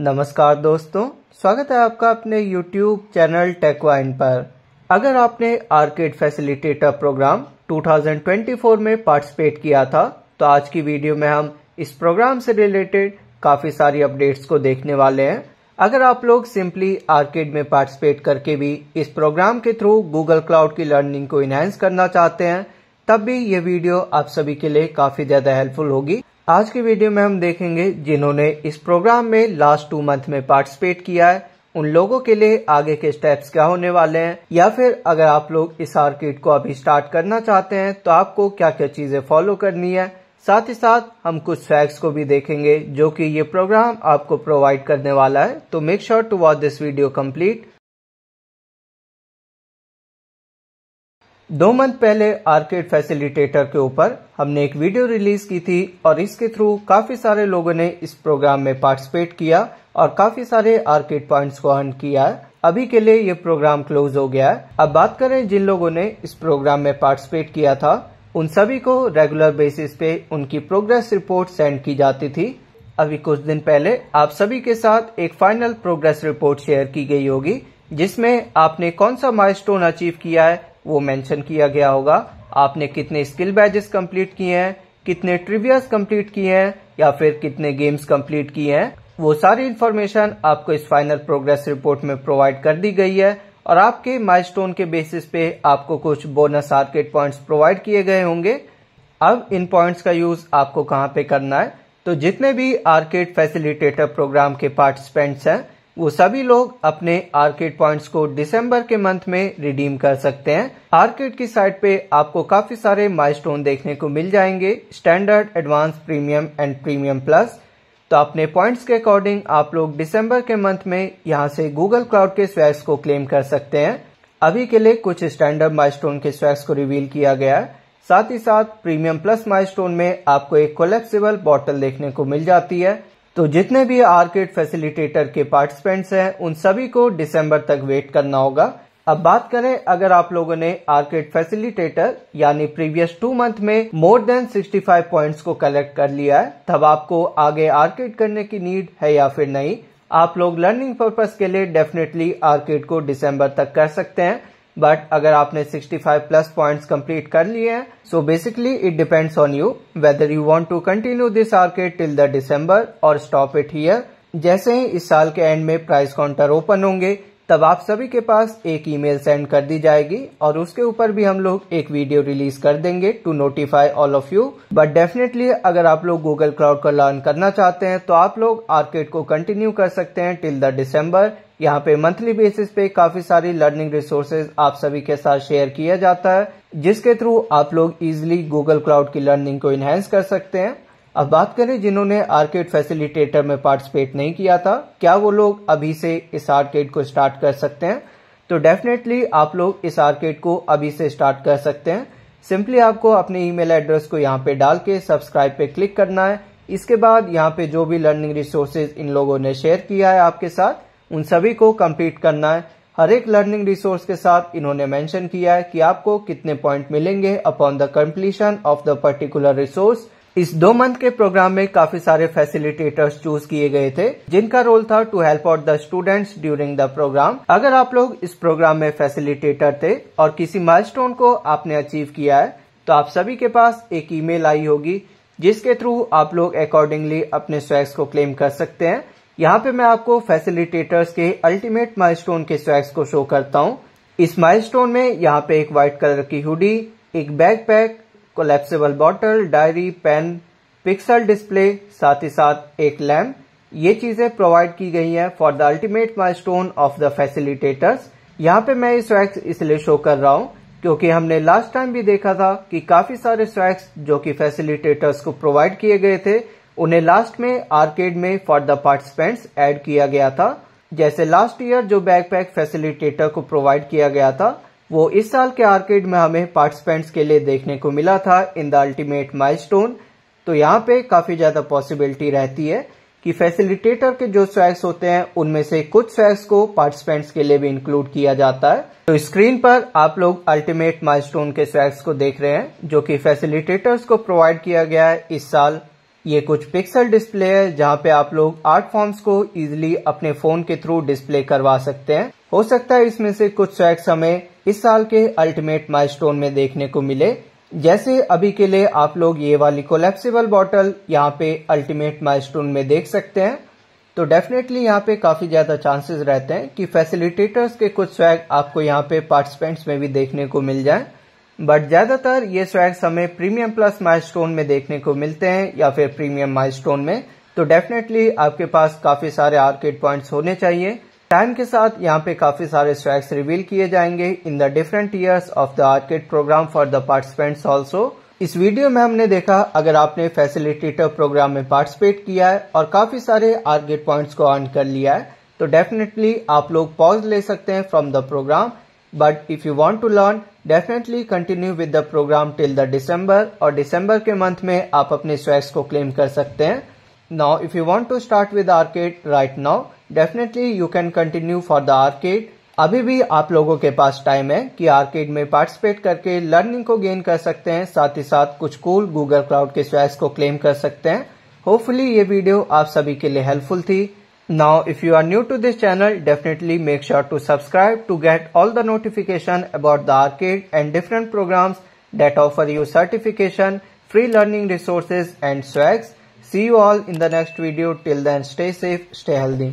नमस्कार दोस्तों स्वागत है आपका अपने YouTube चैनल टेकवाइन पर अगर आपने आर्केड फैसिलिटेटर प्रोग्राम 2024 में पार्टिसिपेट किया था तो आज की वीडियो में हम इस प्रोग्राम से रिलेटेड काफी सारी अपडेट्स को देखने वाले हैं अगर आप लोग सिंपली आर्केड में पार्टिसिपेट करके भी इस प्रोग्राम के थ्रू गूगल क्लाउड की लर्निंग को इनहेंस करना चाहते हैं तब भी ये वीडियो आप सभी के लिए काफी ज्यादा हेल्पफुल होगी आज की वीडियो में हम देखेंगे जिन्होंने इस प्रोग्राम में लास्ट टू मंथ में पार्टिसिपेट किया है उन लोगों के लिए आगे के स्टेप्स क्या होने वाले हैं या फिर अगर आप लोग इस आर्किट को अभी स्टार्ट करना चाहते हैं तो आपको क्या क्या चीजें फॉलो करनी है साथ ही साथ हम कुछ फैक्ट्स को भी देखेंगे जो कि ये प्रोग्राम आपको प्रोवाइड करने वाला है तो make sure to watch this video complete दो मंथ पहले आर्केड फैसिलिटेटर के ऊपर हमने एक वीडियो रिलीज की थी और इसके थ्रू काफी सारे लोगों ने इस प्रोग्राम में पार्टिसिपेट किया और काफी सारे आर्केड पॉइंट्स को अर्न किया अभी के लिए ये प्रोग्राम क्लोज हो गया है अब बात करें जिन लोगों ने इस प्रोग्राम में पार्टिसिपेट किया था उन सभी को रेगुलर बेसिस पे उनकी प्रोग्रेस रिपोर्ट सेंड की जाती थी अभी कुछ दिन पहले आप सभी के साथ एक फाइनल प्रोग्रेस रिपोर्ट शेयर की गई होगी जिसमें आपने कौन सा माइलस्टोन अचीव किया है वो मेंशन किया गया होगा आपने कितने स्किल बैजेस कंप्लीट किए हैं कितने ट्रिवियस कंप्लीट किए हैं या फिर कितने गेम्स कंप्लीट किए हैं वो सारी इन्फॉर्मेशन आपको इस फाइनल प्रोग्रेस रिपोर्ट में प्रोवाइड कर दी गई है और आपके माइलस्टोन के बेसिस पे आपको कुछ बोनस आर्केट पॉइंट्स प्रोवाइड किए गए होंगे अब इन पॉइंट्स का यूज आपको कहाँ पे करना है तो जितने भी आर्केड फैसिलिटेटर प्रोग्राम के पार्टिसिपेंट्स हैं वो सभी लोग अपने आर्किड पॉइंट्स को दिसंबर के मंथ में रिडीम कर सकते हैं आर्किड की साइट पे आपको काफी सारे माइलस्टोन देखने को मिल जाएंगे standard advance premium and premium plus तो अपने पॉइंट्स के अकॉर्डिंग आप लोग दिसंबर के मंथ में यहाँ से गूगल क्लाउड के स्वैक्स को क्लेम कर सकते हैं अभी के लिए कुछ स्टैंडर्ड माइलस्टोन के स्वैक्स को रिवील किया गया है साथ ही साथ प्रीमियम प्लस माइलस्टोन में आपको एक कोलेक्सिबल बॉटल देखने को मिल जाती है तो जितने भी आर्किड फैसिलिटेटर के पार्टिसिपेंट्स हैं उन सभी को दिसंबर तक वेट करना होगा अब बात करें अगर आप लोगों ने आर्किड फैसिलिटेटर यानी प्रीवियस टू मंथ में मोर देन 65 पॉइंट्स को कलेक्ट कर लिया है तब आपको आगे आर्किड करने की नीड है या फिर नहीं आप लोग लर्निंग पर्पज के लिए डेफिनेटली आर्किड को दिसंबर तक कर सकते हैं बट अगर आपने 65 प्लस पॉइंट्स कंप्लीट कर लिए हैं so basically it depends on you whether you want to continue this arcade till the December और स्टॉप इट हियर जैसे ही इस साल के एंड में प्राइस काउंटर ओपन होंगे तब आप सभी के पास एक ईमेल सेंड कर दी जाएगी और उसके ऊपर भी हम लोग एक वीडियो रिलीज कर देंगे to notify all of you but definitely अगर आप लोग गूगल क्लाउड को लर्न करना चाहते हैं तो आप लोग आर्केड को कंटिन्यू कर सकते हैं टिल द डिसम्बर यहाँ पे मंथली बेसिस पे काफी सारी लर्निंग रिसोर्सेज आप सभी के साथ शेयर किया जाता है जिसके थ्रू आप लोग इजिली गूगल क्लाउड की लर्निंग को इनहेंस कर सकते हैं अब बात करें जिन्होंने आर्केड फैसिलिटेटर में पार्टिसिपेट नहीं किया था क्या वो लोग अभी से इस आर्केड को स्टार्ट कर सकते हैं तो डेफिनेटली आप लोग इस आर्केड को अभी से स्टार्ट कर सकते हैं सिंपली आपको अपने ईमेल एड्रेस को यहाँ पे डाल के सब्सक्राइब पे क्लिक करना है इसके बाद यहाँ पे जो भी लर्निंग रिसोर्सेज इन लोगों ने शेयर किया है आपके साथ उन सभी को कम्प्लीट करना है हर एक लर्निंग रिसोर्स के साथ इन्होंने मेंशन किया है कि आपको कितने पॉइंट मिलेंगे upon the completion of the particular resource इस दो मंथ के प्रोग्राम में काफी सारे फैसिलिटेटर्स चूज किए गए थे जिनका रोल था to help out the students during the program अगर आप लोग इस प्रोग्राम में फैसिलिटेटर थे और किसी माइलस्टोन को आपने अचीव किया है तो आप सभी के पास एक ईमेल आई होगी जिसके थ्रू आप लोग अकॉर्डिंगली अपने स्वैग्स को क्लेम कर सकते हैं यहाँ पे मैं आपको फैसिलिटेटर्स के अल्टीमेट माइलस्टोन के स्वैग्स को शो करता हूँ इस माइलस्टोन में यहाँ पे एक व्हाइट कलर की हुडी एक backpack collapsible bottle diary pen pixel display साथ ही साथ एक लैम्प ये चीजें प्रोवाइड की गई हैं for the ultimate milestone of the facilitators यहाँ पे मैं ये स्वैक्स इसलिए शो कर रहा हूँ क्योंकि हमने लास्ट टाइम भी देखा था कि काफी सारे स्वैक्स जो कि फैसिलिटेटर्स को प्रोवाइड किए गए थे उन्हें लास्ट में आर्केड में फॉर द पार्टिसिपेंट्स ऐड किया गया था जैसे लास्ट ईयर जो बैकपैक फैसिलिटेटर को प्रोवाइड किया गया था वो इस साल के आर्केड में हमें पार्टिसिपेंट्स के लिए देखने को मिला था इन द अल्टीमेट माइलस्टोन तो यहाँ पे काफ़ी ज़्यादा पॉसिबिलिटी रहती है कि फैसिलिटेटर के जो स्वैग्स होते हैं उनमें से कुछ स्वैग्स को पार्टिसिपेंट्स के लिए भी इंक्लूड किया जाता है तो स्क्रीन पर आप लोग अल्टीमेट माइलस्टोन के स्वैग्स को देख रहे हैं जो कि फैसिलिटेटर्स को प्रोवाइड किया गया है इस साल ये कुछ पिक्सल डिस्प्ले है जहाँ पे आप लोग आर्ट फॉर्म्स को इजिली अपने फोन के थ्रू डिस्प्ले करवा सकते हैं हो सकता है इसमें से कुछ स्वैग्स हमें इस साल के अल्टीमेट माइलस्टोन में देखने को मिले जैसे अभी के लिए आप लोग ये वाली कोलेप्सिबल बॉटल यहाँ पे अल्टीमेट माइलस्टोन में देख सकते हैं तो डेफिनेटली यहाँ पे काफी ज्यादा चांसेस रहते हैं कि फैसिलिटेटर्स के कुछ स्वैग आपको यहाँ पे पार्टिसिपेंट्स में भी देखने को मिल जाए बट ज्यादातर ये स्वैग हमें प्रीमियम प्लस माइलस्टोन में देखने को मिलते हैं या फिर प्रीमियम माइलस्टोन में तो डेफिनेटली आपके पास काफी सारे आर्किड पॉइंट्स होने चाहिए टाइम के साथ यहाँ पे काफी सारे स्वैक्स रिवील किए जाएंगे in the different years of the arcade program for the participants also इस वीडियो में हमने देखा अगर आपने फैसिलिटेटर प्रोग्राम में पार्टिसिपेट किया है और काफी सारे आर्किड पॉइंट्स को अर्न कर लिया है तो डेफिनेटली आप लोग पॉज ले सकते हैं from the program but if you want to learn definitely continue with the program till the December और डिसम्बर के मंथ में आप अपने स्वैक्स को क्लेम कर सकते हैं now if you want to start with arcade right now definitely you can continue for the arcade अभी भी आप लोगों के पास टाइम है कि आर्किड में पार्टिसिपेट करके लर्निंग को गेन कर सकते हैं साथ ही साथ कुछ कूल गूगल क्लाउड के स्वैस को क्लेम कर सकते हैं होपफुली ये वीडियो आप सभी के लिए हेल्पफुल थी now if you are new to this channel definitely make sure to subscribe to get all the notification about the arcade and different program that offer you certification free learning resources and swags see you all in the next video till then stay safe stay healthy